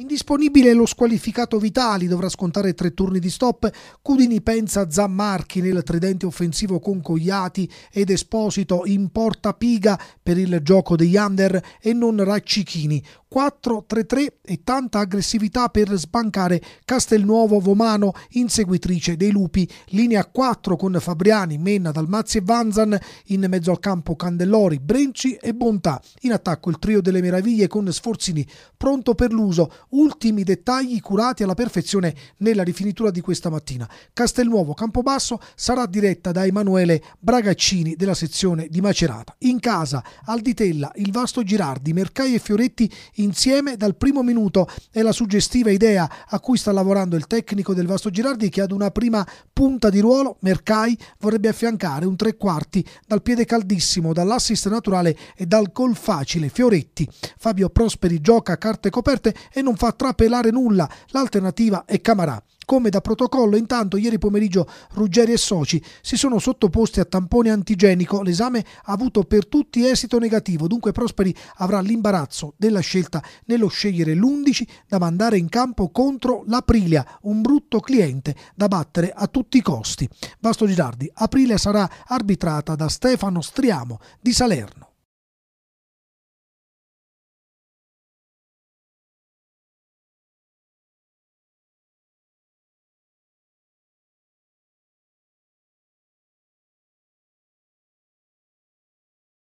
Indisponibile lo squalificato Vitali, dovrà scontare tre turni di stop, Cudini pensa Zammarchi nel tridente offensivo con Cogliati ed Esposito in porta piga per il gioco degli under e non Raccichini. 4-3-3 e tanta aggressività per sbancare Castelnuovo Vomano, inseguitrice dei lupi. Linea 4 con Fabriani, Menna, Dalmazzi e Vanzan, in mezzo al campo Candellori, Brenci e Bontà. In attacco il trio delle meraviglie con Sforzini, pronto per l'uso Ultimi dettagli curati alla perfezione nella rifinitura di questa mattina. Castelnuovo Campobasso sarà diretta da Emanuele Bragaccini della sezione di Macerata. In casa Alditella, il vasto Girardi, Mercai e Fioretti insieme dal primo minuto è la suggestiva idea a cui sta lavorando il tecnico del vasto Girardi che ad una prima punta di ruolo Mercai vorrebbe affiancare un tre quarti dal piede caldissimo, dall'assist naturale e dal gol facile Fioretti. Fabio Prosperi gioca a carte coperte e non fa trapelare nulla. L'alternativa è Camarà. Come da protocollo, intanto ieri pomeriggio Ruggeri e Soci si sono sottoposti a tampone antigenico. L'esame ha avuto per tutti esito negativo, dunque Prosperi avrà l'imbarazzo della scelta nello scegliere l'11 da mandare in campo contro l'Aprilia, un brutto cliente da battere a tutti i costi. Vasto Girardi, Aprilia sarà arbitrata da Stefano Striamo di Salerno.